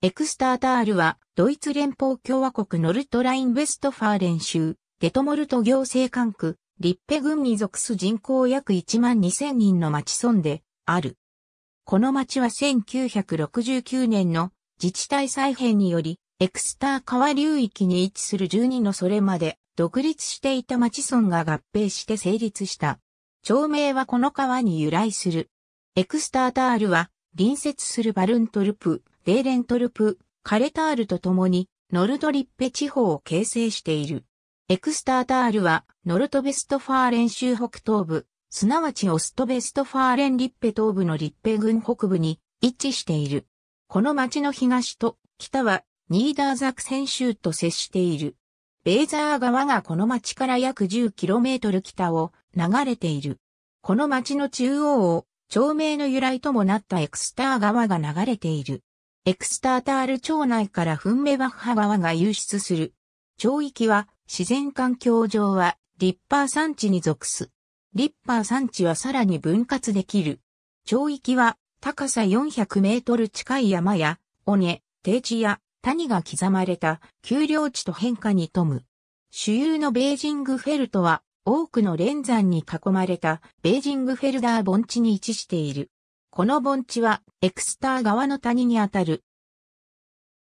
エクスタータールは、ドイツ連邦共和国ノルトライン・ウェストファーレン州、デトモルト行政管区、リッペ郡に属す人口約1万2000人の町村で、ある。この町は1969年の自治体再編により、エクスター川流域に位置する12のそれまで、独立していた町村が合併して成立した。町名はこの川に由来する。エクスタータールは、隣接するバルントルプ、ベーレントルプ、カレタールと共に、ノルドリッペ地方を形成している。エクスタータールは、ノルトベストファーレン州北東部、すなわちオストベストファーレンリッペ東部のリッペ郡北部に位置している。この町の東と北はニーダーザクセン州と接している。ベーザー川がこの町から約 10km 北を流れている。この町の中央を町名の由来ともなったエクスター川が流れている。エクスタータール町内からフンメバッハ川が流出する。町域は自然環境上はリッパー山地に属す。リッパー山地はさらに分割できる。町域は高さ400メートル近い山や、尾根、低地や谷が刻まれた丘陵地と変化に富む。主流のベージングフェルトは多くの連山に囲まれたベージングフェルダー盆地に位置している。この盆地はエクスター川の谷にあたる。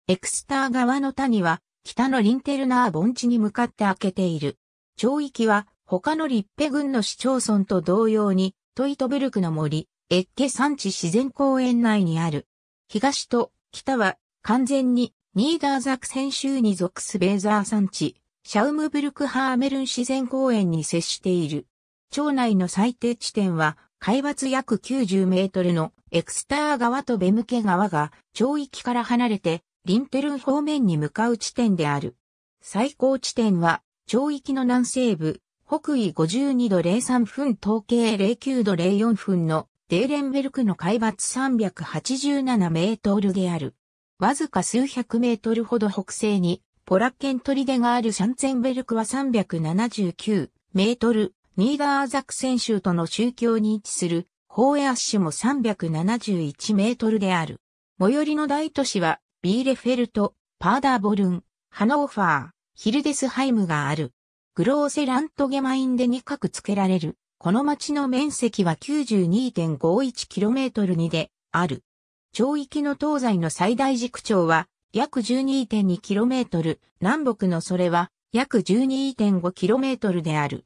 エクスター川の谷は北のリンテルナー盆地に向かって開けている。町域は他のリッペ郡の市町村と同様にトイトブルクの森、エッケ山地自然公園内にある。東と北は完全にニーダーザクセン州に属すベーザー山地、シャウムブルクハーメルン自然公園に接している。町内の最低地点は海抜約90メートルのエクスター川とベムケ川が町域から離れてリンテルン方面に向かう地点である。最高地点は町域の南西部、北緯52度03分統計09度04分のデーレンベルクの海抜387メートルである。わずか数百メートルほど北西にポラッケントリデがあるシャンツェンベルクは379メートル、ニーダーザク選手州との宗教に位置するホーエアッシュも371メートルである。最寄りの大都市はビーレフェルト、パーダーボルン、ハノーファー、ヒルデスハイムがある。グローセラントゲマインでにかくつけられる。この町の面積は 92.51km にである。町域の東西の最大軸長は約 12.2km、南北のそれは約 12.5km である。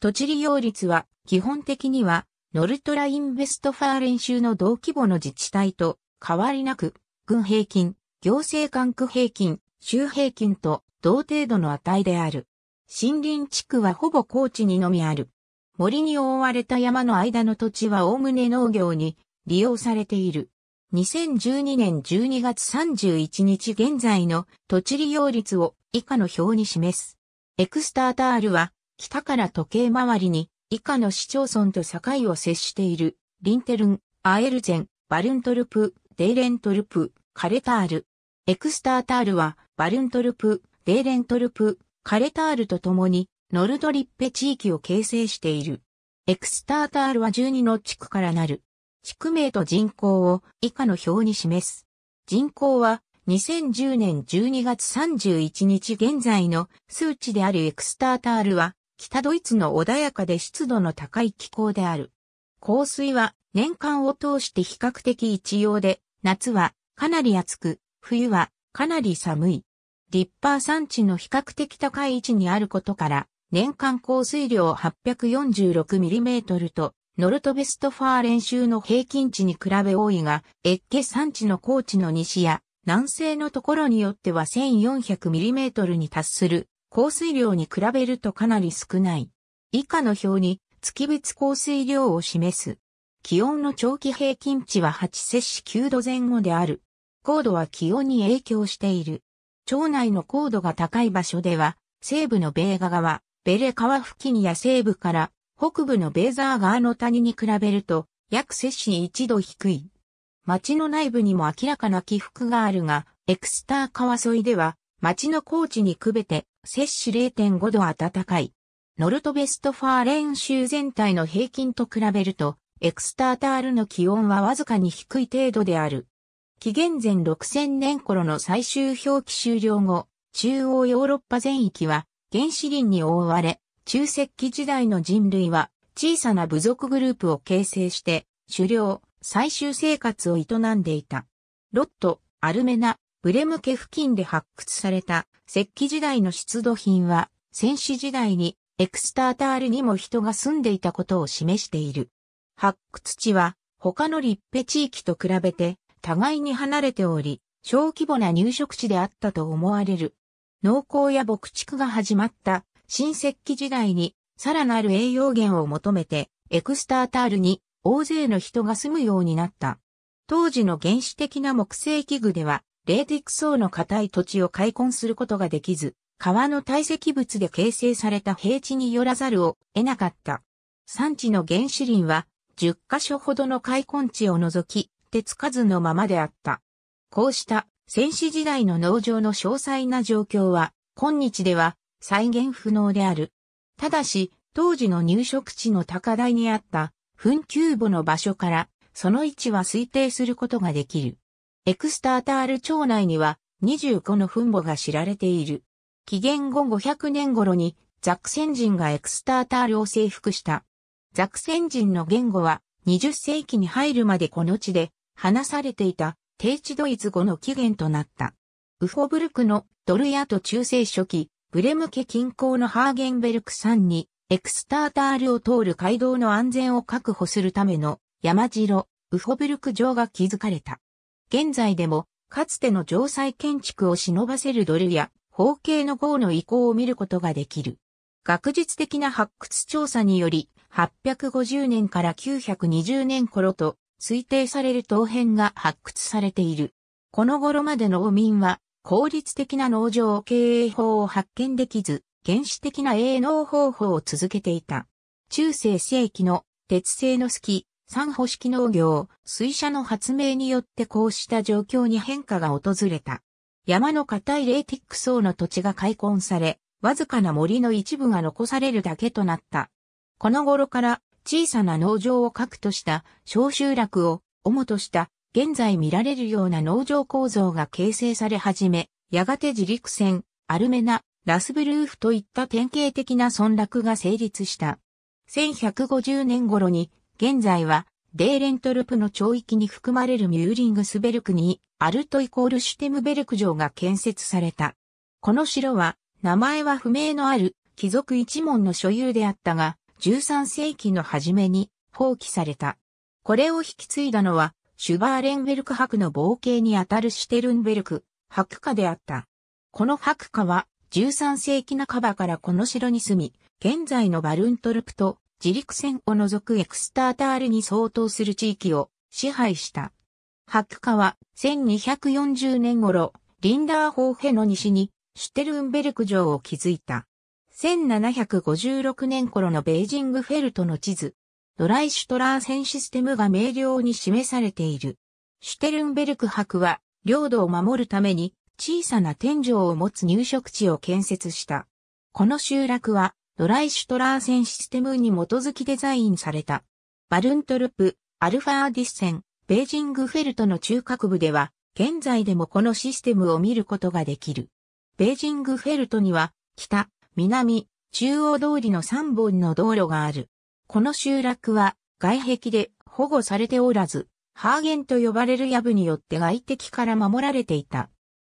土地利用率は基本的にはノルトラインベストファー練習の同規模の自治体と変わりなく、軍平均、行政管区平均、州平均と同程度の値である。森林地区はほぼ高地にのみある。森に覆われた山の間の土地はおおむね農業に利用されている。2012年12月31日現在の土地利用率を以下の表に示す。エクスタータールは北から時計回りに、以下の市町村と境を接している、リンテルン、アエルゼン、バルントルプ、デーレントルプ、カレタール。エクスタータールは、バルントルプ、デーレントルプ、カレタールと共に、ノルドリッペ地域を形成している。エクスタータールは12の地区からなる。地区名と人口を以下の表に示す。人口は2010年12月31日現在の数値であるエクスタータールは北ドイツの穏やかで湿度の高い気候である。降水は年間を通して比較的一様で、夏はかなり暑く、冬はかなり寒い。リッパー山地の比較的高い位置にあることから、年間降水量 846mm と、ノルトベストファー練習の平均値に比べ多いが、エッケ山地の高地の西や南西のところによっては 1400mm に達する降水量に比べるとかなり少ない。以下の表に月別降水量を示す。気温の長期平均値は8摂氏9度前後である。高度は気温に影響している。町内の高度が高い場所では、西部のベーガ川、ベレ川付近や西部から北部のベーザー川の谷に比べると、約摂氏1度低い。町の内部にも明らかな起伏があるが、エクスター川沿いでは、町の高地に区べて摂氏0.5度暖かい。ノルトベストファーレン州全体の平均と比べると、エクスタータールの気温はわずかに低い程度である。紀元前6000年頃の最終表記終了後、中央ヨーロッパ全域は原始林に覆われ、中石器時代の人類は小さな部族グループを形成して、狩猟、最終生活を営んでいた。ロット、アルメナ、ウレム家付近で発掘された石器時代の出土品は、戦死時代にエクスタータールにも人が住んでいたことを示している。発掘地は他の立派地域と比べて互いに離れており、小規模な入植地であったと思われる。農耕や牧畜が始まった新石器時代にさらなる栄養源を求めてエクスタータールに大勢の人が住むようになった。当時の原始的な木製器具ではレーティク層の硬い土地を開墾することができず、川の堆積物で形成された平地によらざるを得なかった。産地の原始林は、10カ所ほどの開墾地を除き、手つかずのままであった。こうした戦死時代の農場の詳細な状況は、今日では再現不能である。ただし、当時の入植地の高台にあった、墳丘墓の場所から、その位置は推定することができる。エクスタータール町内には25の墳墓が知られている。紀元後500年頃にザクセン人がエクスタータールを征服した。ザクセン人の言語は20世紀に入るまでこの地で話されていた低地ドイツ語の起源となった。ウフォブルクのドルヤと中世初期、ブレム家近郊のハーゲンベルク山にエクスタータールを通る街道の安全を確保するための山城、ウフォブルク城が築かれた。現在でも、かつての城塞建築を忍ばせるドルや、方形の号の遺構を見ることができる。学術的な発掘調査により、850年から920年頃と推定される陶片が発掘されている。この頃までの農民は効率的な農場経営法を発見できず、原始的な営農方法を続けていた。中世世紀の鉄製のスキ、三保式農業、水車の発明によってこうした状況に変化が訪れた。山の硬いレーティック層の土地が開墾され、わずかな森の一部が残されるだけとなった。この頃から小さな農場を核とした小集落を主とした現在見られるような農場構造が形成され始め、やがて自陸船、アルメナ、ラスブルーフといった典型的な村落が成立した。1150年頃に現在は、デーレントルプの町域に含まれるミューリングスベルクに、アルトイコールシュテムベルク城が建設された。この城は、名前は不明のある貴族一門の所有であったが、13世紀の初めに放棄された。これを引き継いだのは、シュバーレンベルク博の冒険にあたるシュテルンベルク、博家であった。この博家は、13世紀半ばからこの城に住み、現在のバルントルプと自陸船を除くエクスタータールに相当する地域を支配した。白化は1240年頃、リンダーホーヘの西にシュテルンベルク城を築いた。1756年頃のベージングフェルトの地図、ドライシュトラーセンシステムが明瞭に示されている。シュテルンベルク博は領土を守るために小さな天井を持つ入植地を建設した。この集落はドライシュトラーセンシステムに基づきデザインされた。バルントルプ、アルファーディッセン、ベージングフェルトの中核部では、現在でもこのシステムを見ることができる。ベージングフェルトには、北、南、中央通りの3本の道路がある。この集落は、外壁で保護されておらず、ハーゲンと呼ばれるヤブによって外敵から守られていた。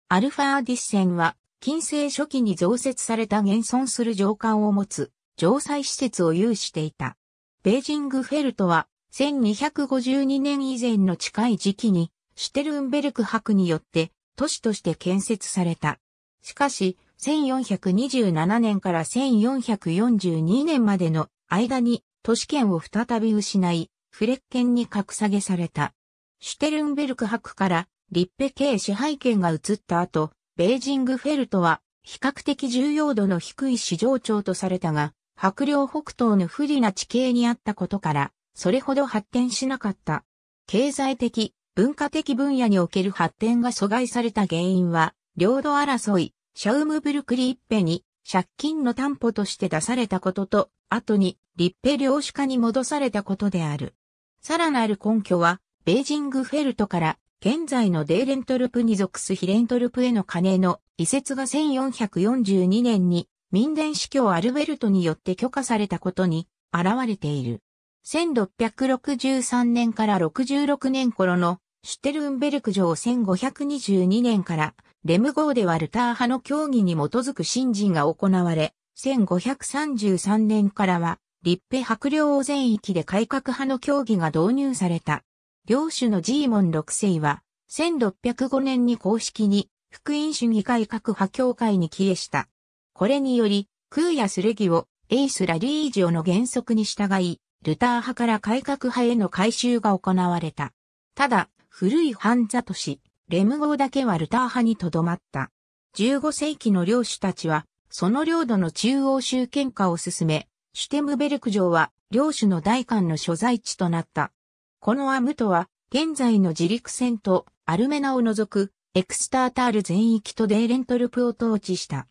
アルファーディッセンは近世初期に増設された現存する上官を持つ、城塞施設を有していた。ベージングフェルトは、1252年以前の近い時期に、シュテルンベルク博によって、都市として建設された。しかし、1427年から1442年までの間に都市圏を再び失い、フレッケンに格下げされた。シュテルンベルク博からリッペ系支配権が移った後、ベージングフェルトは比較的重要度の低い市場長とされたが、白陵北東の不利な地形にあったことから、それほど発展しなかった。経済的、文化的分野における発展が阻害された原因は、領土争い、シャウムブルクリッペに借金の担保として出されたことと、後に立ペ領主化に戻されたことである。さらなる根拠は、ベージングフェルトから現在のデーレントルプに属すヒレントルプへの金の移設が1442年に民伝司教アルベルトによって許可されたことに現れている。1663年から66年頃のシュテルンベルク城1522年からレム号でワルター派の教義に基づく新人が行われ、1533年からは立派白領全域で改革派の教義が導入された。領主のジーモン六世は、1605年に公式に福音主義改革派協会に帰依した。これにより、空やスレギをエイスラリージオの原則に従い、ルター派から改革派への改修が行われた。ただ、古いハンザ都市、レム号だけはルター派にとどまった。15世紀の領主たちは、その領土の中央集権化を進め、シュテムベルク城は領主の大官の所在地となった。このアムトは、現在の自陸船とアルメナを除く、エクスタータール全域とデーレントルプを統治した。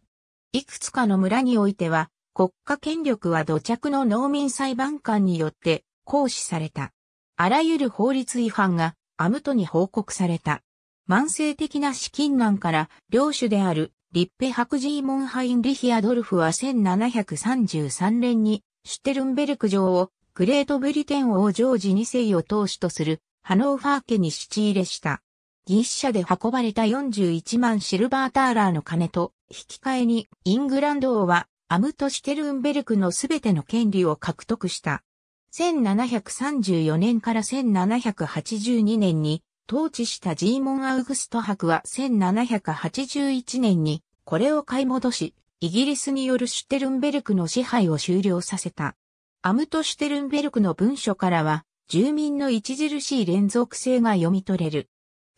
いくつかの村においては、国家権力は土着の農民裁判官によって行使された。あらゆる法律違反がアムトに報告された。慢性的な資金難から領主であるリッペ・ハクジーモンハインリヒ・アドルフは1733年にシュテルンベルク城をグレートブリテン王ジョージ2世を当主とするハノーファー家に仕入れした。ギッシャで運ばれた41万シルバーターラーの金と引き換えにイングランド王はアムトシュテルンベルクのすべての権利を獲得した。1734年から1782年に統治したジーモン・アウグスト博は1781年にこれを買い戻し、イギリスによるシュテルンベルクの支配を終了させた。アムト・シュテルンベルクの文書からは、住民の著しい連続性が読み取れる。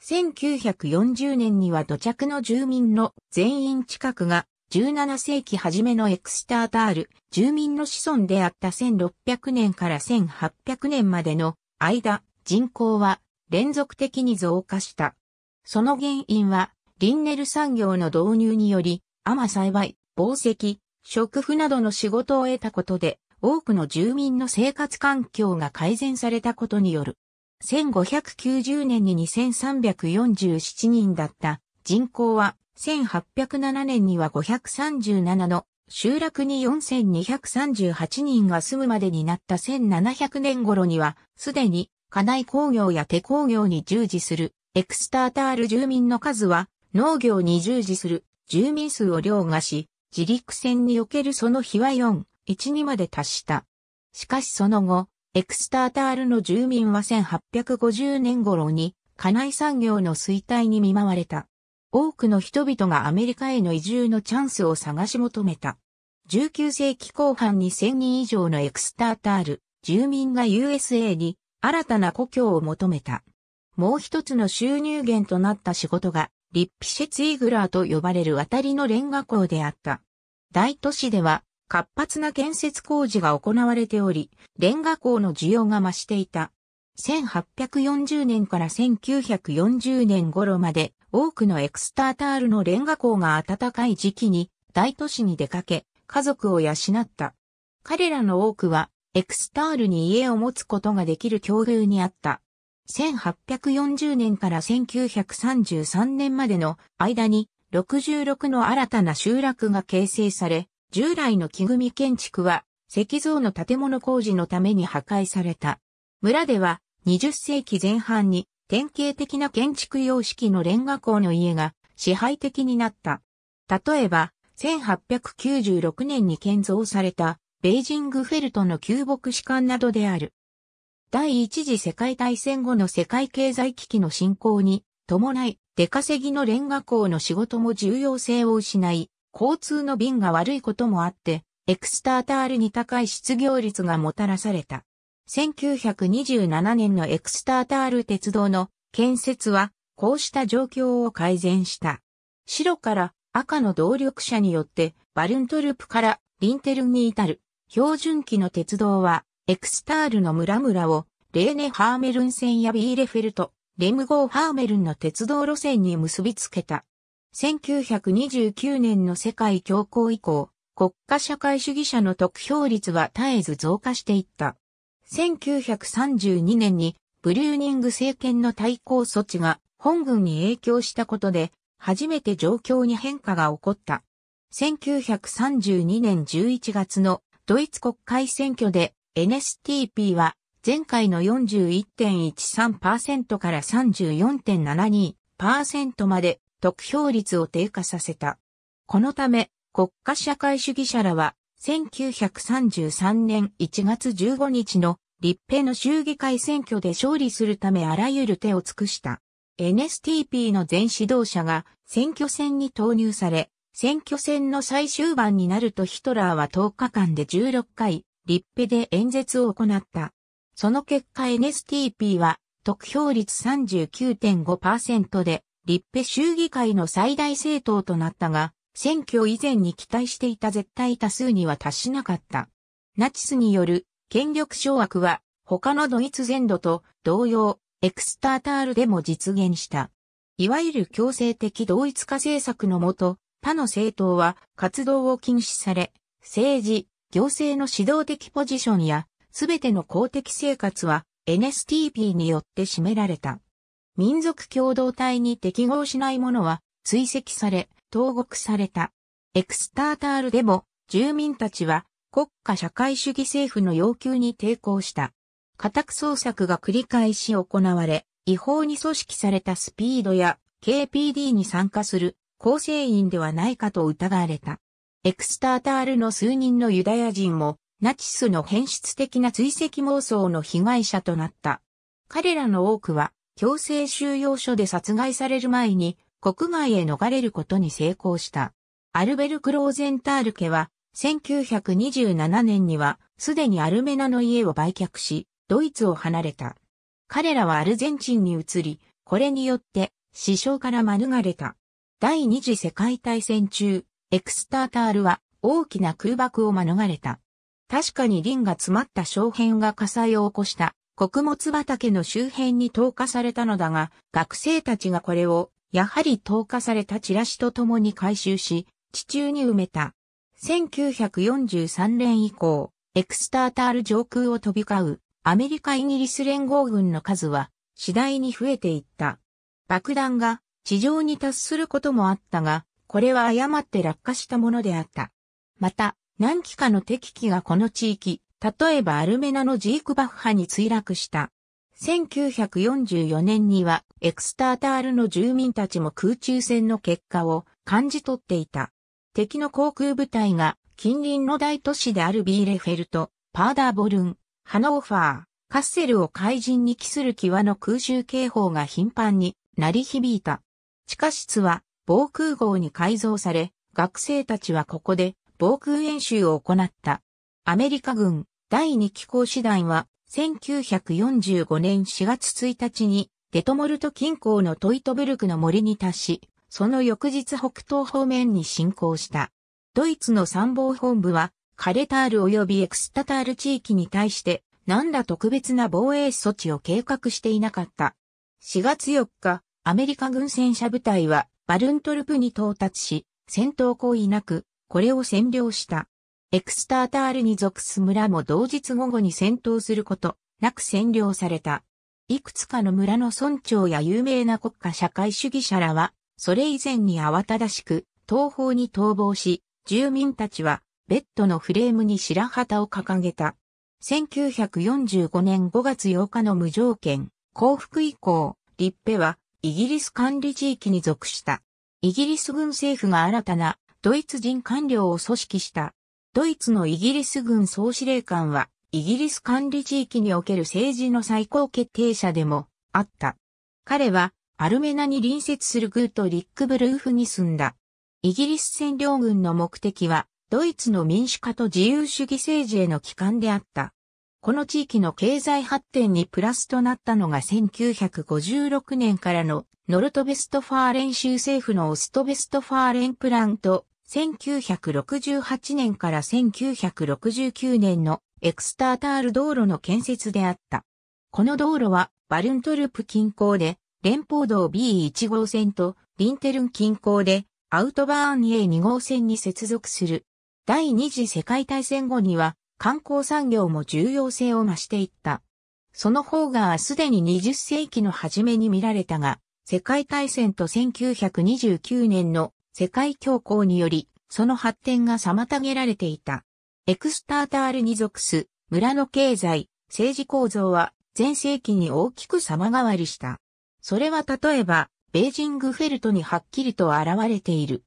1940年には土着の住民の全員近くが17世紀初めのエクスタータール、住民の子孫であった1600年から1800年までの間、人口は連続的に増加した。その原因は、リンネル産業の導入により、雨栽培、宝石、食腐などの仕事を得たことで、多くの住民の生活環境が改善されたことによる。1590年に2347人だった人口は1807年には537の集落に4238人が住むまでになった1700年頃にはすでに家内工業や手工業に従事するエクスタータール住民の数は農業に従事する住民数を凌駕し自陸船におけるその比は4 1にまで達した。しかしその後、エクスタータールの住民は1850年頃に、家内産業の衰退に見舞われた。多くの人々がアメリカへの移住のチャンスを探し求めた。19世紀後半に1000人以上のエクスタータール、住民が USA に新たな故郷を求めた。もう一つの収入源となった仕事が、リッピシェツイグラーと呼ばれる渡りのレンガ港であった。大都市では、活発な建設工事が行われており、レンガ工の需要が増していた。1840年から1940年頃まで多くのエクスタータールのレンガ工が暖かい時期に大都市に出かけ家族を養った。彼らの多くはエクスタールに家を持つことができる境遇にあった。1840年から1933年までの間に66の新たな集落が形成され、従来の木組建築は石像の建物工事のために破壊された。村では20世紀前半に典型的な建築様式のレンガ工の家が支配的になった。例えば、1896年に建造されたベイジングフェルトの旧牧士館などである。第一次世界大戦後の世界経済危機の進行に伴い、出稼ぎのレンガ工の仕事も重要性を失い、交通の便が悪いこともあって、エクスタータールに高い失業率がもたらされた。1927年のエクスタータール鉄道の建設は、こうした状況を改善した。白から赤の動力車によって、バルントルプからリンテルに至る、標準機の鉄道は、エクスタールの村々を、レーネ・ハーメルン線やビーレフェルト、レムゴー・ハーメルンの鉄道路線に結びつけた。1929年の世界恐慌以降、国家社会主義者の得票率は絶えず増加していった。1932年にブリューニング政権の対抗措置が本軍に影響したことで、初めて状況に変化が起こった。1932年11月のドイツ国会選挙で NSTP は前回の41.13%から34.72%まで得票率を低下させた。このため、国家社会主義者らは、1933年1月15日の立兵の衆議会選挙で勝利するためあらゆる手を尽くした。NSTP の全指導者が選挙戦に投入され、選挙戦の最終盤になるとヒトラーは10日間で16回、立兵で演説を行った。その結果 NSTP は得票率39.5%で立ペ州議会の最大政党となったが、選挙以前に期待していた絶対多数には達しなかった。ナチスによる権力掌握は他のドイツ全土と同様、エクスタータールでも実現した。いわゆる強制的同一化政策のもと、他の政党は活動を禁止され、政治、行政の指導的ポジションや、すべての公的生活は NSTP によって占められた。民族共同体に適合しない者は追跡され、投獄された。エクスタータールでも住民たちは国家社会主義政府の要求に抵抗した。家宅捜索が繰り返し行われ、違法に組織されたスピードや KPD に参加する構成員ではないかと疑われた。エクスタータールの数人のユダヤ人もナチスの変質的な追跡妄想の被害者となった。彼らの多くは強制収容所で殺害される前に国外へ逃れることに成功した。アルベル・クローゼンタール家は1927年にはすでにアルメナの家を売却し、ドイツを離れた。彼らはアルゼンチンに移り、これによって死傷から免れた。第二次世界大戦中、エクスタータールは大きな空爆を免れた。確かにリンが詰まった小片が火災を起こした穀物畑の周辺に投下されたのだが、学生たちがこれを、やはり投下されたチラシと共に回収し、地中に埋めた。1943年以降、エクスタータール上空を飛び交うアメリカ・イギリス連合軍の数は次第に増えていった。爆弾が地上に達することもあったが、これは誤って落下したものであった。また、何機かの敵機がこの地域、例えばアルメナのジークバッハに墜落した。1944年にはエクスタータールの住民たちも空中戦の結果を感じ取っていた。敵の航空部隊が近隣の大都市であるビーレフェルト、パーダーボルン、ハノーファー、カッセルを怪人に帰する際の空襲警報が頻繁に鳴り響いた。地下室は防空壕に改造され、学生たちはここで防空演習を行った。アメリカ軍第2機構師団は1945年4月1日にデトモルト近郊のトイトブルクの森に達し、その翌日北東方面に侵攻した。ドイツの参謀本部は、カレタール及びエクスタタール地域に対して、何ら特別な防衛措置を計画していなかった。4月4日、アメリカ軍戦車部隊は、バルントルプに到達し、戦闘行為なく、これを占領した。エクスタータールに属す村も同日午後に戦闘すること、なく占領された。いくつかの村の村長や有名な国家社会主義者らは、それ以前に慌ただしく、東方に逃亡し、住民たちは、ベッドのフレームに白旗を掲げた。1945年5月8日の無条件、降伏以降、リッペは、イギリス管理地域に属した。イギリス軍政府が新たな、ドイツ人官僚を組織した。ドイツのイギリス軍総司令官は、イギリス管理地域における政治の最高決定者でもあった。彼は、アルメナに隣接するグート・リックブルーフに住んだ。イギリス占領軍の目的は、ドイツの民主化と自由主義政治への帰還であった。この地域の経済発展にプラスとなったのが1956年からのノルトベストファーレン州政府のオストベストファーレンプラント1968年から1969年のエクスタータール道路の建設であった。この道路はバルントルプ近郊で連邦道 B1 号線とリンテルン近郊でアウトバーン A2 号線に接続する。第二次世界大戦後には観光産業も重要性を増していった。その方がすでに20世紀の初めに見られたが、世界大戦と1929年の世界恐慌により、その発展が妨げられていた。エクスタータールに属す村の経済、政治構造は前世紀に大きく様変わりした。それは例えば、ベージングフェルトにはっきりと現れている。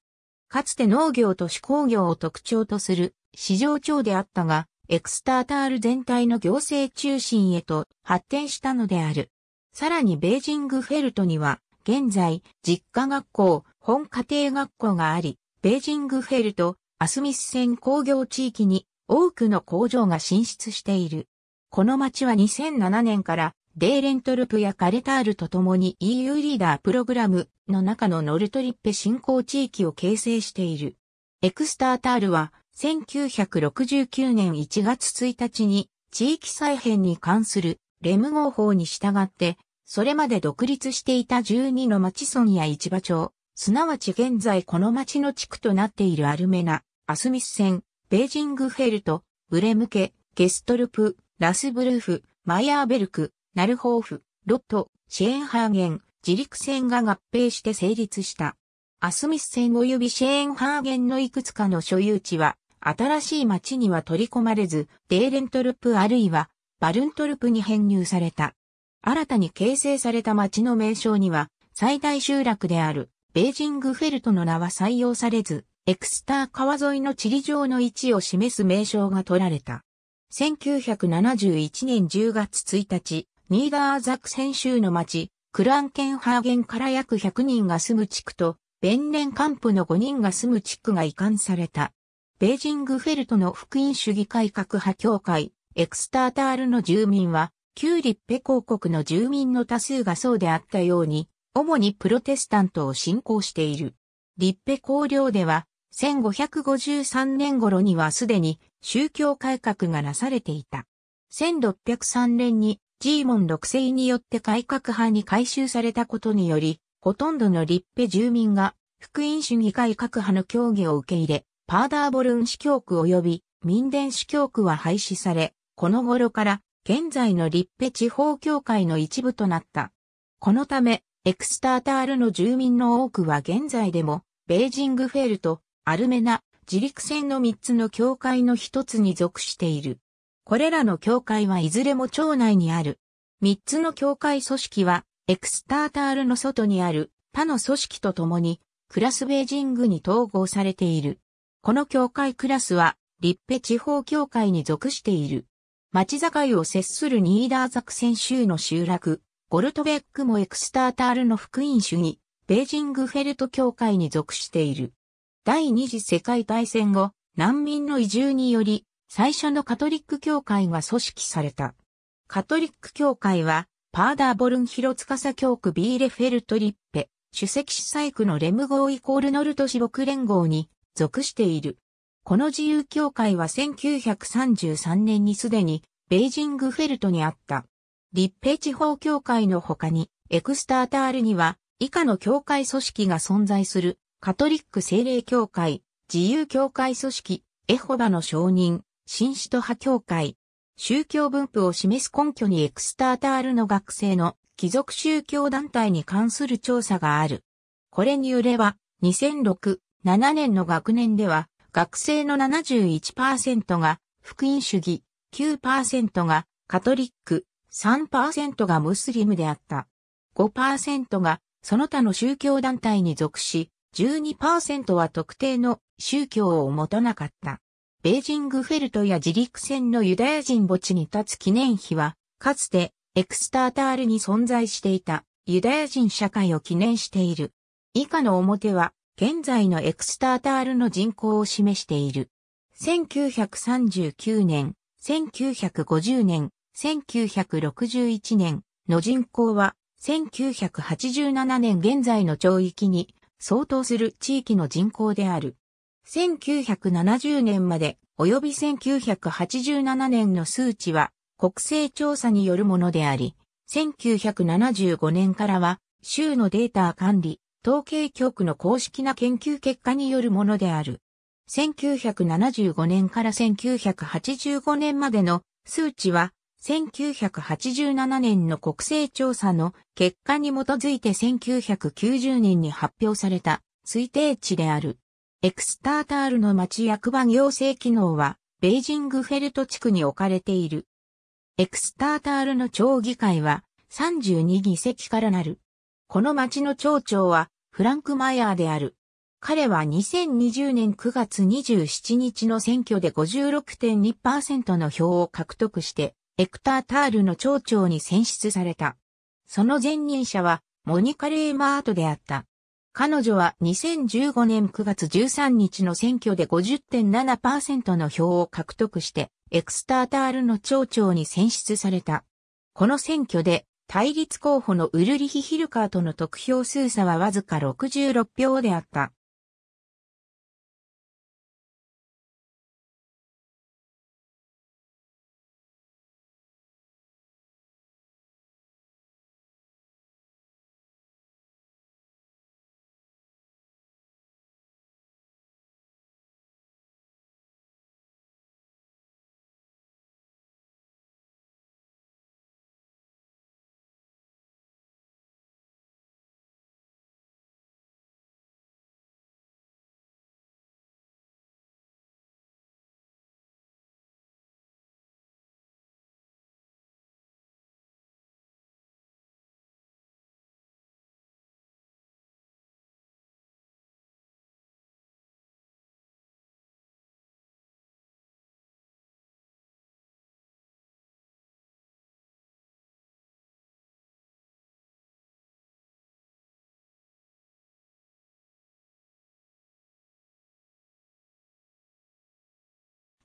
かつて農業と手工業を特徴とする市場長であったが、エクスタータール全体の行政中心へと発展したのである。さらにベージングフェルトには、現在、実家学校、本家庭学校があり、ベージングフェルト、アスミス線工業地域に多くの工場が進出している。この町は2007年からデーレントルプやカレタールと共に EU リーダープログラムの中のノルトリッペ振興地域を形成している。エクスタータールは1969年1月1日に地域再編に関するレム号法に従って、それまで独立していた12の町村や市場町、すなわち現在この町の地区となっているアルメナ、アスミス線、ベージングフェルト、ブレムケ、ゲストルプ、ラスブルーフ、マイアーベルク、ナルホーフ、ロット、シェーンハーゲン、自陸線が合併して成立した。アスミス線及びシェーンハーゲンのいくつかの所有地は、新しい町には取り込まれず、デーレントルプあるいは、バルントルプに編入された。新たに形成された町の名称には、最大集落であるベージングフェルトの名は採用されず、エクスター川沿いの地理上の位置を示す名称が取られた。1971年10月1日、ニーダーザクセン州の町、クランケンハーゲンから約100人が住む地区と、ベンレンカンプの5人が住む地区が移管された。ベージングフェルトの福音主義改革派協会、エクスタータールの住民は、旧立ペ公国の住民の多数がそうであったように、主にプロテスタントを信仰している。立ペ公領では、1553年頃にはすでに宗教改革がなされていた。1603年にジーモン6世によって改革派に改修されたことにより、ほとんどの立ペ住民が福音主義改革派の協議を受け入れ、パーダーボルン司教区及び民伝司教区は廃止され、この頃から現在の立ペ地方教会の一部となった。このため、エクスタータールの住民の多くは現在でも、ベージングフェルとアルメナ、自陸船の3つの教会の1つに属している。これらの教会はいずれも町内にある。3つの教会組織は、エクスタータールの外にある他の組織と共に、クラスベージングに統合されている。この教会クラスは、立ッペ地方教会に属している。町境を接するニーダーザクセン州の集落、ゴルトベックもエクスタータールの福音主義、ベージングフェルト教会に属している。第二次世界大戦後、難民の移住により、最初のカトリック教会が組織された。カトリック教会は、パーダーボルン広司教区ビーレフェルトリッペ、主席主催区のレム号イコールノルト四牧連合に属している。この自由教会は1933年にすでにベージングフェルトにあった。立平地方協会の他に、エクスタータールには、以下の協会組織が存在する、カトリック精霊協会、自由協会組織、エホバの承認、新使徒派協会、宗教分布を示す根拠にエクスタータールの学生の貴族宗教団体に関する調査がある。これによれば、2006、7年の学年では、学生の71%が、福音主義、9%が、カトリック、3%がムスリムであった。5%がその他の宗教団体に属し、12%は特定の宗教を持たなかった。ベージングフェルトや自陸船のユダヤ人墓地に立つ記念碑は、かつてエクスタータールに存在していたユダヤ人社会を記念している。以下の表は、現在のエクスタータールの人口を示している。1939年、1950年、1961年の人口は1987年現在の町域に相当する地域の人口である。1970年まで及び1987年の数値は国勢調査によるものであり、1975年からは州のデータ管理、統計局の公式な研究結果によるものである。1975年から1985年までの数値は1987年の国勢調査の結果に基づいて1990年に発表された推定値である。エクスタータールの町役場行政機能は、ベイジングフェルト地区に置かれている。エクスタータールの町議会は32議席からなる。この町の町長はフランク・マイヤーである。彼は2020年9月27日の選挙で56.2%の票を獲得して、エクター・タールの町長に選出された。その前任者はモニカ・レーマートであった。彼女は2015年9月13日の選挙で50.7%の票を獲得して、エクスタータールの町長に選出された。この選挙で、対立候補のウルリヒ・ヒルカーとの得票数差はわずか66票であった。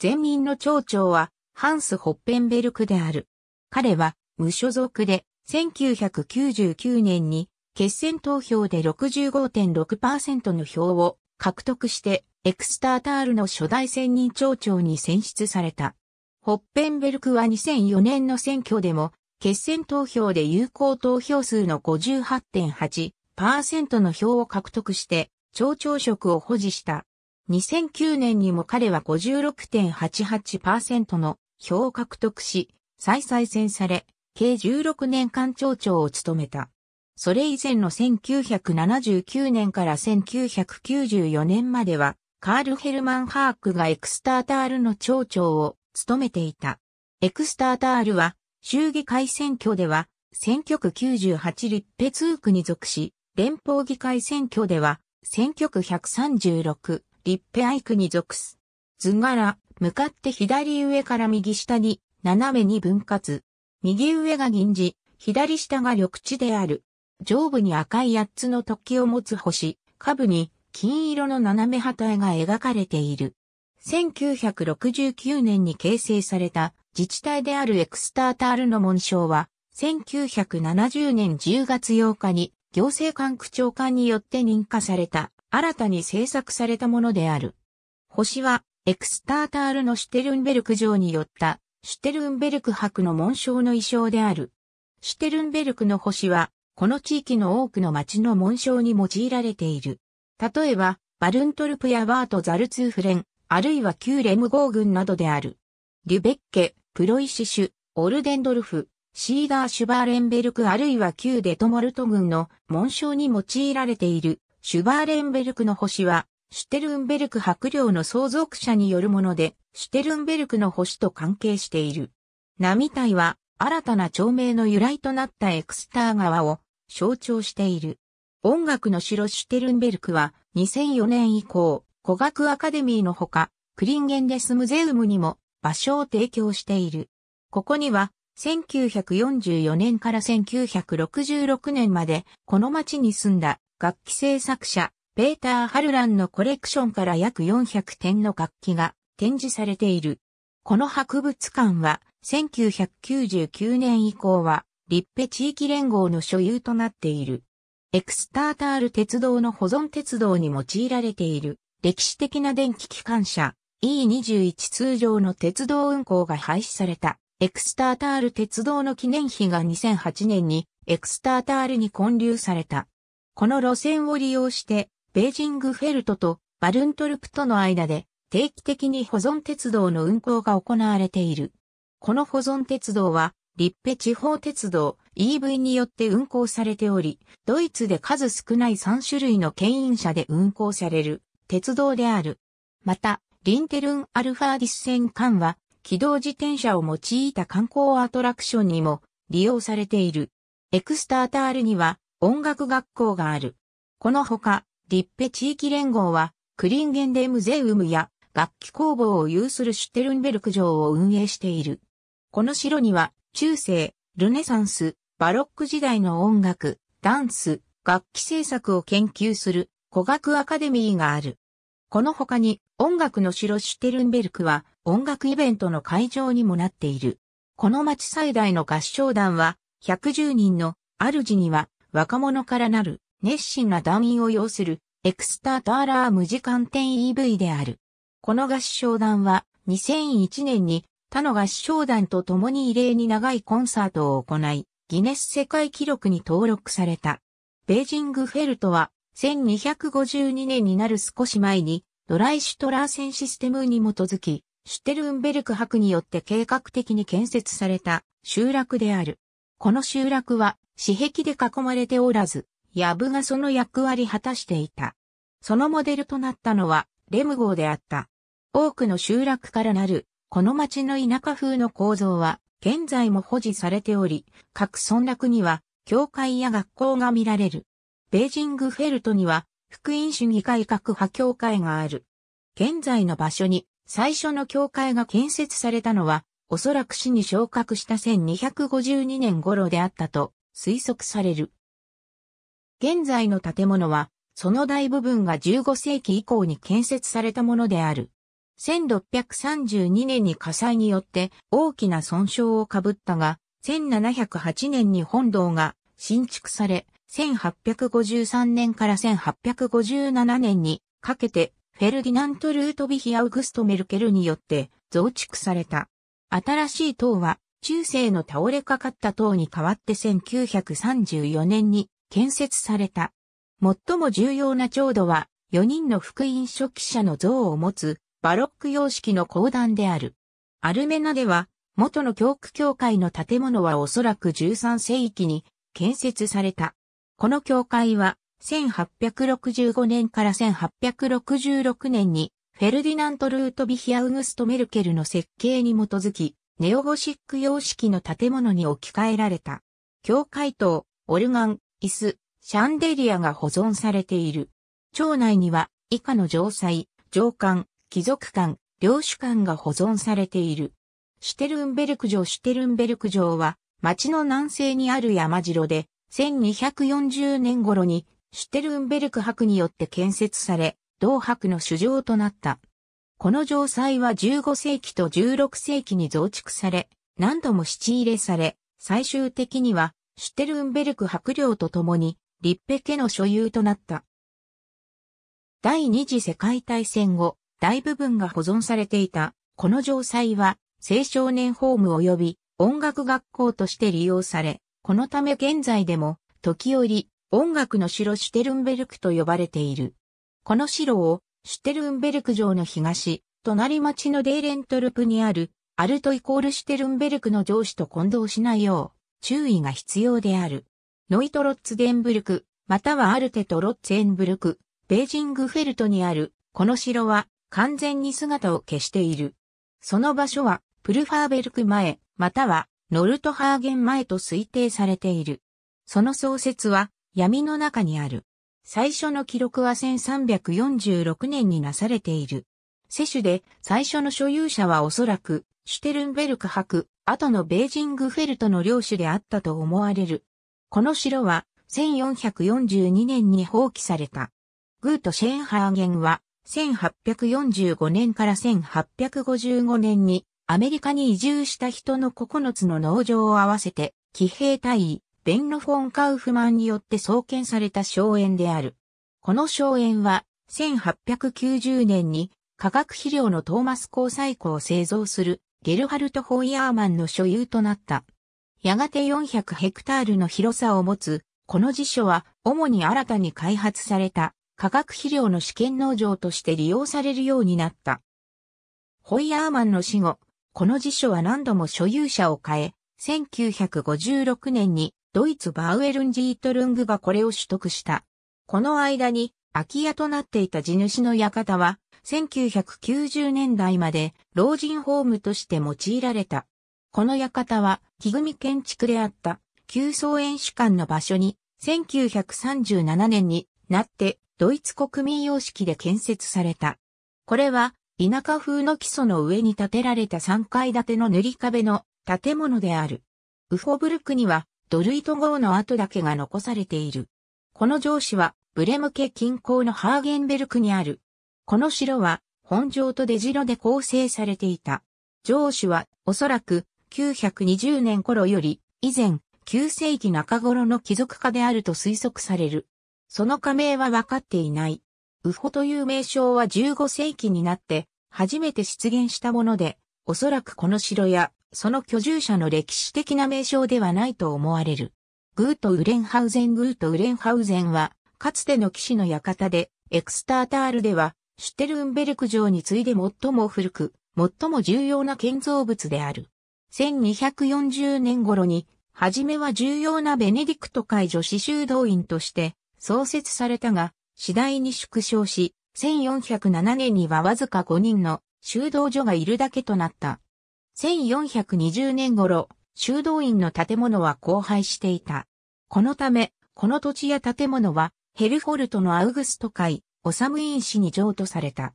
前民の町長は、ハンス・ホッペンベルクである。彼は、無所属で、1999年に、決選投票で65.6%の票を獲得して、エクスタータールの初代選任町長に選出された。ホッペンベルクは2004年の選挙でも、決選投票で有効投票数の58.8%の票を獲得して、町長職を保持した。2009年にも彼は56.88%の票を獲得し、再再選され、計16年間町長を務めた。それ以前の1979年から1994年までは、カール・ヘルマン・ハークがエクスタータールの町長を務めていた。エクスタータールは、衆議会選挙では、選挙区98立ペツークに属し、連邦議会選挙では、選挙区136、リッペアイクに属す。図柄、向かって左上から右下に、斜めに分割。右上が銀字、左下が緑地である。上部に赤い8つの突起を持つ星、下部に金色の斜め旗絵が描かれている。1969年に形成された自治体であるエクスタータールの紋章は、1970年10月8日に行政官区長官によって認可された。新たに制作されたものである。星は、エクスタータールのシュテルンベルク城によった、シュテルンベルク博の紋章の衣装である。シュテルンベルクの星は、この地域の多くの町の紋章に用いられている。例えば、バルントルプやワート・ザルツーフレン、あるいは旧レム号軍などである。リュベッケ、プロイシシュ、オルデンドルフ、シーダー・シュバーレンベルクあるいは旧デトモルト軍の紋章に用いられているシュバーレンベルクの星は、シュテルンベルク伯領の相続者によるもので、シュテルンベルクの星と関係している。波体は、新たな町名の由来となったエクスター川を象徴している。音楽の城シュテルンベルクは、2004年以降、古学アカデミーのほか、クリンゲンデスムゼウムにも場所を提供している。ここには、1944年から1966年まで、この町に住んだ楽器製作者、ペーター・ハルランのコレクションから約400点の楽器が展示されている。この博物館は1999年以降は立ッペ地域連合の所有となっている。エクスタータール鉄道の保存鉄道に用いられている歴史的な電気機関車 E21 通常の鉄道運行が廃止されたエクスタータール鉄道の記念碑が2008年にエクスタータールに建立された。この路線を利用して、ベージングフェルトとバルントルプとの間で定期的に保存鉄道の運行が行われている。この保存鉄道は、リッペ地方鉄道 EV によって運行されており、ドイツで数少ない3種類の牽引車で運行される鉄道である。また、リンテルンアルファディス線間は、機動自転車を用いた観光アトラクションにも利用されている。エクスタータールには、音楽学校がある。このほか、リッペ地域連合は、クリンゲンデムゼウムや楽器工房を有するシュテルンベルク城を運営している。この城には、中世、ルネサンス、バロック時代の音楽、ダンス、楽器制作を研究する古学アカデミーがある。この他に音楽の城シュテルンベルクは音楽イベントの会場にもなっている。この町最大の合唱団は110人の主には若者からなる熱心な団員を要するエクスターターラー無時間点 EV である。この合唱団は2001年に他の合唱団と共に異例に長いコンサートを行い、ギネス世界記録に登録された。ベージングフェルトは1252年になる少し前にドライシュトラーセンシステムに基づき、シュテルンベルク博によって計画的に建設された集落である。この集落は、私壁で囲まれておらず、ヤブがその役割果たしていた。そのモデルとなったのは、レム号であった。多くの集落からなる、この町の田舎風の構造は、現在も保持されており、各村落には、教会や学校が見られる。ベージングフェルトには、福音主義改革派教会がある。現在の場所に、最初の教会が建設されたのは、おそらく市に昇格した1252年頃であったと推測される。現在の建物は、その大部分が15世紀以降に建設されたものである。1632年に火災によって大きな損傷をかぶったが、1708年に本堂が新築され、1853年から1857年にかけてフェルディナント・ルートビヒ・アウグスト・メルケルによって増築された。新しい塔は、中世の倒れかかった塔に代わって1934年に建設された。最も重要な調度は、4人の福音書記者の像を持つ、バロック様式の講談である。アルメナでは、元の教区教会の建物はおそらく13世紀に建設された。この教会は1865年から1866年にフェルディナント・ルートビヒ・アウグスト・メルケルの設計に基づき、ネオゴシック様式の建物に置き換えられた。教会塔、オルガン、椅子、シャンデリアが保存されている。町内には以下の城塞、城館、貴族館、領主館が保存されている。シュテルンベルク城シュテルンベルク城は町の南西にある山城で1240年頃にシュテルンベルク博によって建設され、同白の主城となった。この城塞は15世紀と16世紀に増築され、何度も七入れされ、最終的には、シュテルンベルク白領と共に、リッペ家の所有となった。第二次世界大戦後、大部分が保存されていた、この城塞は、青少年ホーム及び音楽学校として利用され、このため現在でも、時折、音楽の城シュテルンベルクと呼ばれている。この城をシュテルンベルク城の東、隣町のデーレントルプにあるアルトイコールシュテルンベルクの城主と混同しないよう注意が必要である。ノイトロッツデンブルク、またはアルテトロッツェンブルク、ベージングフェルトにあるこの城は完全に姿を消している。その場所はプルファーベルク前、またはノルトハーゲン前と推定されている。その創設は闇の中にある。最初の記録は1346年になされている。世主で最初の所有者はおそらくシュテルンベルク博、後のベージングフェルトの領主であったと思われる。この城は1442年に放棄された。グート・シェーンハーゲンは1845年から1855年にアメリカに移住した人の9つの農場を合わせて騎兵隊ベンロ・フォン・カウフマンによって創建された荘園である。この荘園は、1890年に化学肥料のトーマスサ細工を製造するゲルハルト・ホイヤーマンの所有となった。やがて400ヘクタールの広さを持つ、この辞書は主に新たに開発された化学肥料の試験農場として利用されるようになった。ホイヤーマンの死後、この辞書は何度も所有者を変え、1956年にドイツバウエルンジートルングがこれを取得した。この間に空き家となっていた地主の館は、1990年代まで老人ホームとして用いられた。この館は木組建築であった旧荘園主館の場所に1937年になってドイツ国民様式で建設された。これは田舎風の基礎の上に建てられた3階建ての塗り壁の建物である。ウフォブルクにはドルイト号の跡だけが残されている。この城市は、ブレム家近郊のハーゲンベルクにある。この城は、本城と出城で構成されていた。城主は、おそらく、920年頃より、以前、9世紀中頃の貴族家であると推測される。その加盟は分かっていない。ウホという名称は15世紀になって、初めて出現したもので、おそらくこの城やその居住者の歴史的な名称ではないと思われる。グート・ウレンハウゼングート・ウレンハウゼンは、かつての騎士の館で、エクスタータールでは、シュテルンベルク城に次いで最も古く、最も重要な建造物である。1240年頃に、はじめは重要なベネディクト会女子修道院として創設されたが、次第に縮小し、1407年にはわずか5人の修道所がいるだけとなった。1420年頃、修道院の建物は荒廃していた。このため、この土地や建物は、ヘルフォルトのアウグスト会、オサムイン氏に譲渡された。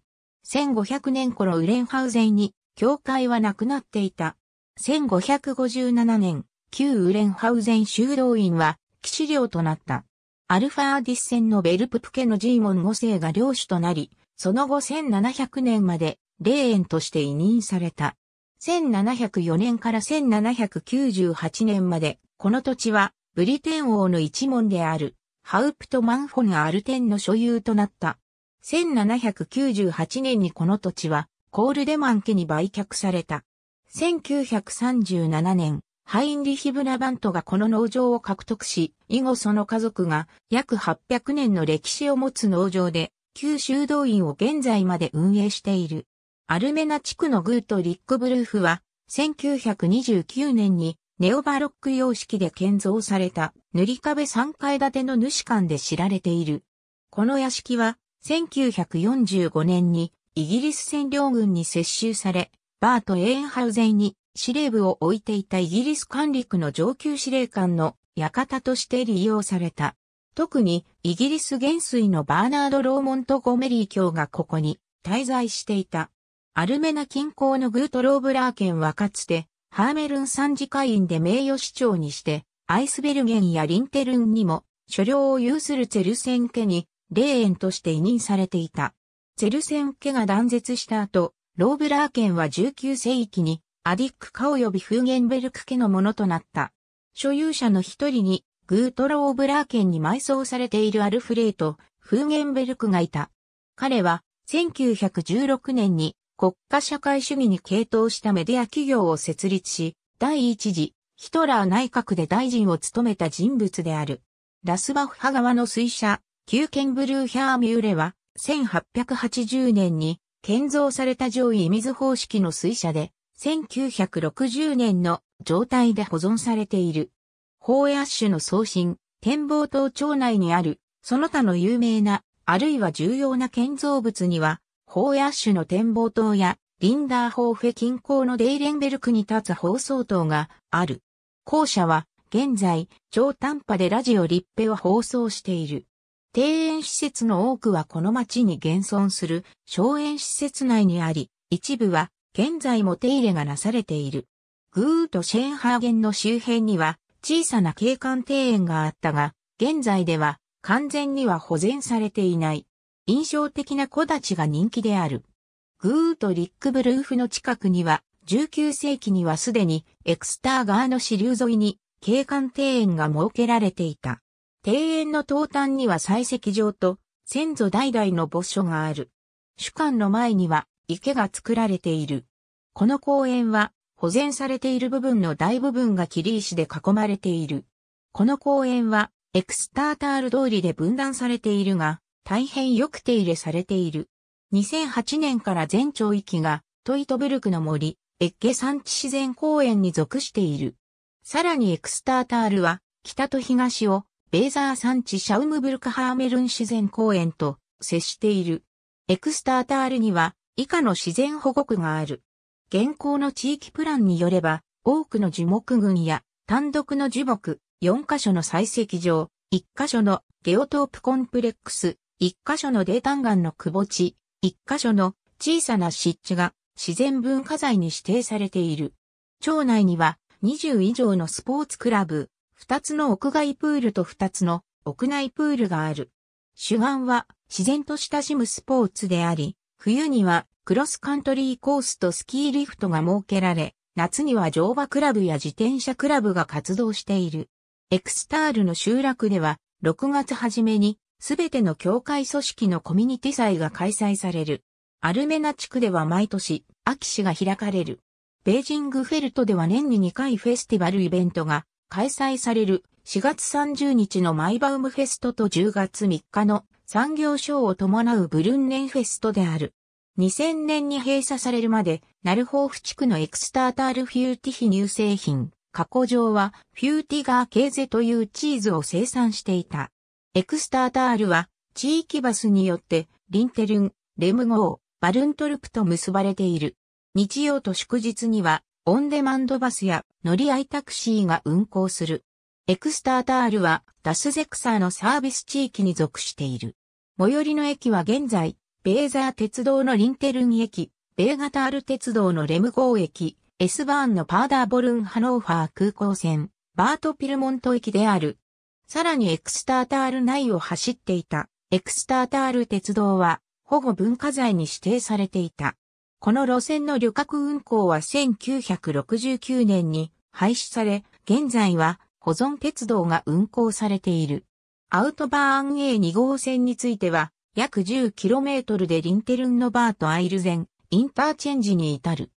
1500年頃ウレンハウゼンに、教会はなくなっていた。1557年、旧ウレンハウゼン修道院は、騎士寮となった。アルファーディッセンのベルププケのジーモン5世が領主となり、その後1700年まで、霊園として委任された。1704年から1798年まで、この土地は、ブリテン王の一門である、ハウプトマンフォン・アルテンの所有となった。1798年にこの土地は、コールデマン家に売却された。1937年、ハインリヒ・ブラバントがこの農場を獲得し、以後その家族が約800年の歴史を持つ農場で、九州道院を現在まで運営している。アルメナ地区のグート・リック・ブルーフは、1929年にネオバロック様式で建造された塗り壁3階建ての主館で知られている。この屋敷は、1945年にイギリス占領軍に接収され、バート・エーンハウゼンに司令部を置いていたイギリス管理区の上級司令官の館として利用された。特にイギリス元帥のバーナード・ローモント・ゴメリー卿がここに滞在していた。アルメナ近郊のグートローブラー県はかつて、ハーメルン参事会員で名誉市長にして、アイスベルゲンやリンテルンにも、所領を有するツェルセン家に、霊園として委任されていた。ツェルセン家が断絶した後、ローブラー県は19世紀に、アディック家及びフーゲンベルク家のものとなった。所有者の一人に、グートローブラー県に埋葬されているアルフレート、フーゲンベルクがいた。彼は、1916年に国家社会主義に傾倒したメディア企業を設立し、第一次、ヒトラー内閣で大臣を務めた人物である。ラスバフ派側の水車、旧ケブルーヒャーミューレは、1880年に建造された上位水方式の水車で、1960年の状態で保存されている。ホーエアッシュの送信、展望塔町内にある、その他の有名な、あるいは重要な建造物には、ホーヤッシュの展望塔や、リンダーホーフェ近郊のデイレンベルクに立つ放送塔がある。校舎は、現在、超短波でラジオリッペを放送している。庭園施設の多くはこの町に現存する荘園施設内にあり、一部は現在も手入れがなされている。グーとシェーンハーゲンの周辺には小さな景観庭園があったが、現在では完全には保全されていない。印象的な木立が人気である。グーとリックブルーフの近くには、19世紀にはすでにエクスター川の支流沿いに景観庭園が設けられていた。庭園の東端には採石場と先祖代々の墓所がある。主観の前には池が作られている。この公園は保全されている部分の大部分が切り石で囲まれている。この公園はエクスタータール通りで分断されているが、大変よく手入れされている。2008年から全町域がトイトブルクの森、エッゲ山地自然公園に属している。さらにエクスタータールは北と東をベーザー山地シャウムブルクハーメルン自然公園と接している。エクスタータールには以下の自然保護区がある。現行の地域プランによれば、多くの樹木群や単独の樹木、4カ所の採石場、1カ所のゲオトープコンプレックス、一箇所の泥炭岩の窪地、一箇所の小さな湿地が自然文化財に指定されている。町内には20以上のスポーツクラブ、2つの屋外プールと2つの屋内プールがある。主眼は自然と親しむスポーツであり、冬にはクロスカントリーコースとスキーリフトが設けられ、夏には乗馬クラブや自転車クラブが活動している。エクスタールの集落では6月初めにすべての教会組織のコミュニティ祭が開催される。アルメナ地区では毎年、秋市が開かれる。ベージングフェルトでは年に2回フェスティバルイベントが開催される4月30日のマイバウムフェストと10月3日の産業省を伴うブルンネンフェストである。2000年に閉鎖されるまで、ナルホーフ地区のエクスタータールフューティヒ乳製品、加工場はフューティガーケーゼというチーズを生産していた。エクスタータールは地域バスによってリンテルン、レム号、バルントルクと結ばれている。日曜と祝日にはオンデマンドバスや乗り合いタクシーが運行する。エクスタータールはダスゼクサーのサービス地域に属している。最寄りの駅は現在、ベーザー鉄道のリンテルン駅、ベーガタール鉄道のレム号駅、エスバーンのパーダーボルンハノーファー空港線、バートピルモント駅である。さらにエクスタータール内を走っていたエクスタータール鉄道は保護文化財に指定されていた。この路線の旅客運行は1969年に廃止され、現在は保存鉄道が運行されている。アウトバーン A2 号線については、約 10km でリンテルンノバーとアイルゼン、インターチェンジに至る。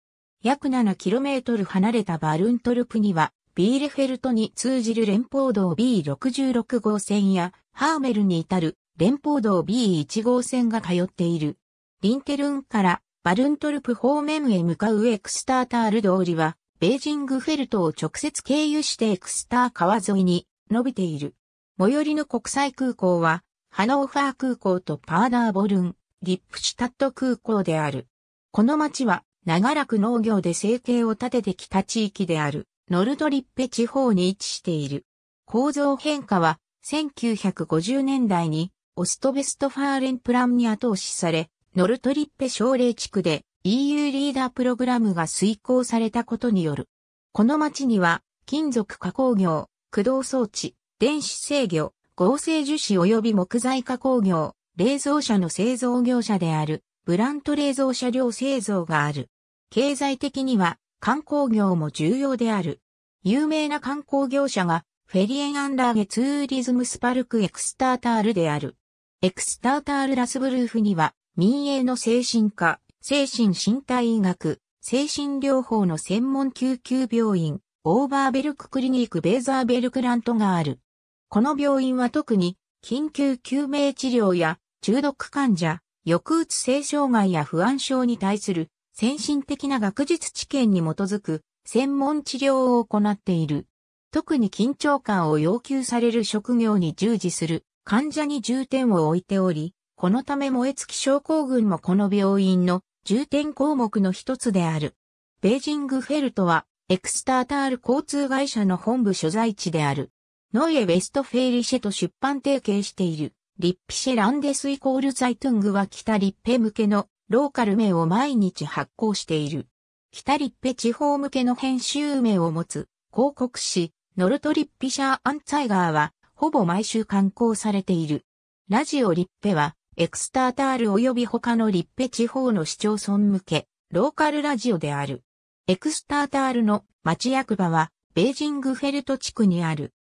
約 7km 離れたバルントルプには、ビーレフェルトに通じる連邦道 B66 号線や、ハーメルに至る連邦道 B1 号線が通っている。リンテルンからバルントルプ方面へ向かうエクスタータール通りは、ベージングフェルトを直接経由してエクスター川沿いに伸びている。最寄りの国際空港は、ハノーファー空港とパーダーボルン、リップシュタット空港である。この町は長らく農業で生計を立ててきた地域である。ノルドリッペ地方に位置している。構造変化は1950年代にオストベストファーレンプランに後押しされ、ノルトリッペ省令地区で EU リーダープログラムが遂行されたことによる。この町には金属加工業、駆動装置、電子制御、合成樹脂及び木材加工業、冷蔵車の製造業者であるブラント冷蔵車両製造がある。経済的には観光業も重要である。有名な観光業者が、フェリエンアンラーゲツーリズムスパルクエクスタータールである。エクスタータールラスブルーフには、民営の精神科、精神身体医学、精神療法の専門救急病院、オーバーベルククリニックベーザーベルクラントがある。この病院は特に、緊急救命治療や、中毒患者、抑うつ性障害や不安症に対する先進的な学術知見に基づく専門治療を行っている。特に緊張感を要求される職業に従事する患者に重点を置いており、このため燃え尽き症候群もこの病院の重点項目の一つである。ベージングフェルトはエクスタータール交通会社の本部所在地である。ノイエ・ウェストフェイリシェと出版提携している。リッピシェランデスイコールザイトゥングは北リッペ向けのローカル名を毎日発行している。北リッペ地方向けの編集名を持つ広告誌、ノルトリッピシャーアンツァイガーは、ほぼ毎週刊行されている。ラジオリッペは、エクスタータール及び他のリッペ地方の市町村向け、ローカルラジオである。エクスタータールの町役場は、ベージングフェルト地区にある。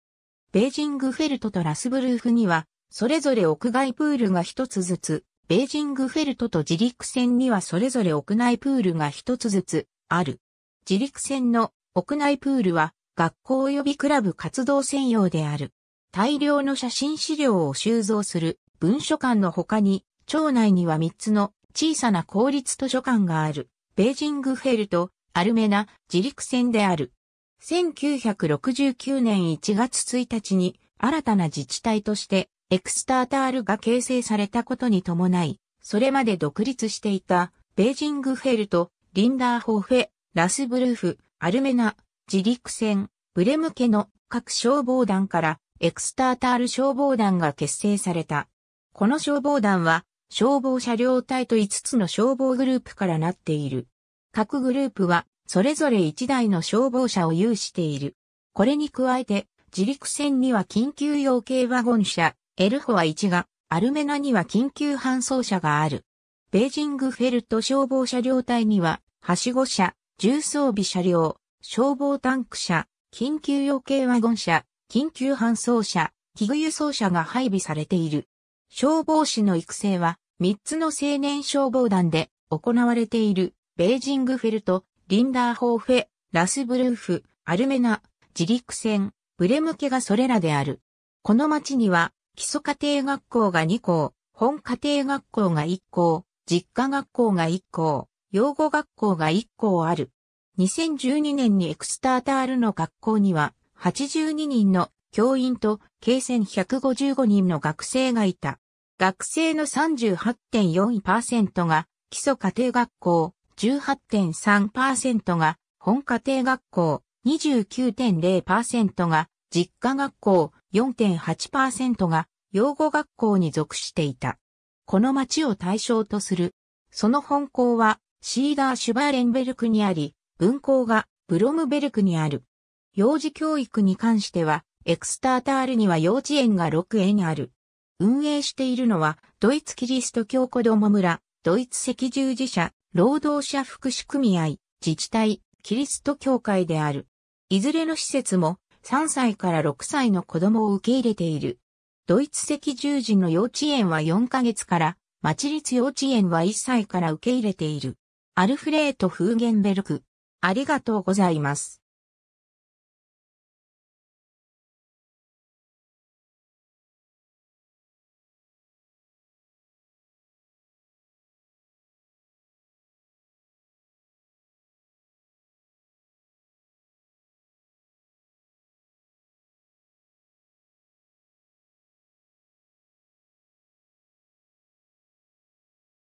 ベージングフェルトとラスブルーフには、それぞれ屋外プールが一つずつベージングフェルトと自陸船にはそれぞれ屋内プールが一つずつある。自陸船の屋内プールは学校及びクラブ活動専用である。大量の写真資料を収蔵する文書館の他に、町内には3つの小さな公立図書館がある。ベージングフェルト、アルメナ、自陸船である。1969年1月1日に新たな自治体としてエクスタータールが形成されたことに伴い、それまで独立していた、ベージングフェルト、リンダーホーフェ、ラスブルーフ、アルメナ、自陸船、ブレム家の各消防団からエクスタータール消防団が結成された。この消防団は消防車両隊と5つの消防グループからなっている。各グループはそれぞれ1台の消防車を有している。これに加えて自陸船には緊急用軽ワゴン車、エルホア1が、アルメナには緊急搬送車がある。ベージングフェルト消防車両隊には、はしご車、重装備車両、消防タンク車、緊急用系ワゴン車、緊急搬送車、器具輸送車が配備されている。消防士の育成は、3つの青年消防団で行われている、ベージングフェルト、リンダーホーフェ、ラスブルーフ、アルメナ、自陸船、ブレムケがそれらである。この町には、基礎家庭学校が2校、本家庭学校が1校、実家学校が1校、養護学校が1校ある。2012年にエクスタータールの学校には82人の教員と計1155人の学生がいた。学生の38.4%が基礎家庭学校、18.3%が本家庭学校、29.0%が実家学校、4.8%が養護学校に属していた。この町を対象とする。その本校はシーダーシュバーレンベルクにあり、分校がブロムベルクにある。幼児教育に関しては、エクスタータールには幼稚園が6園ある。運営しているのは、ドイツキリスト教子供村、ドイツ赤十字社、労働者福祉組合、自治体、キリスト教会である。いずれの施設も3歳から6歳の子供を受け入れている。ドイツ赤十字の幼稚園は4ヶ月から、町立幼稚園は1歳から受け入れている。アルフレート・フーゲンベルク。ありがとうございます。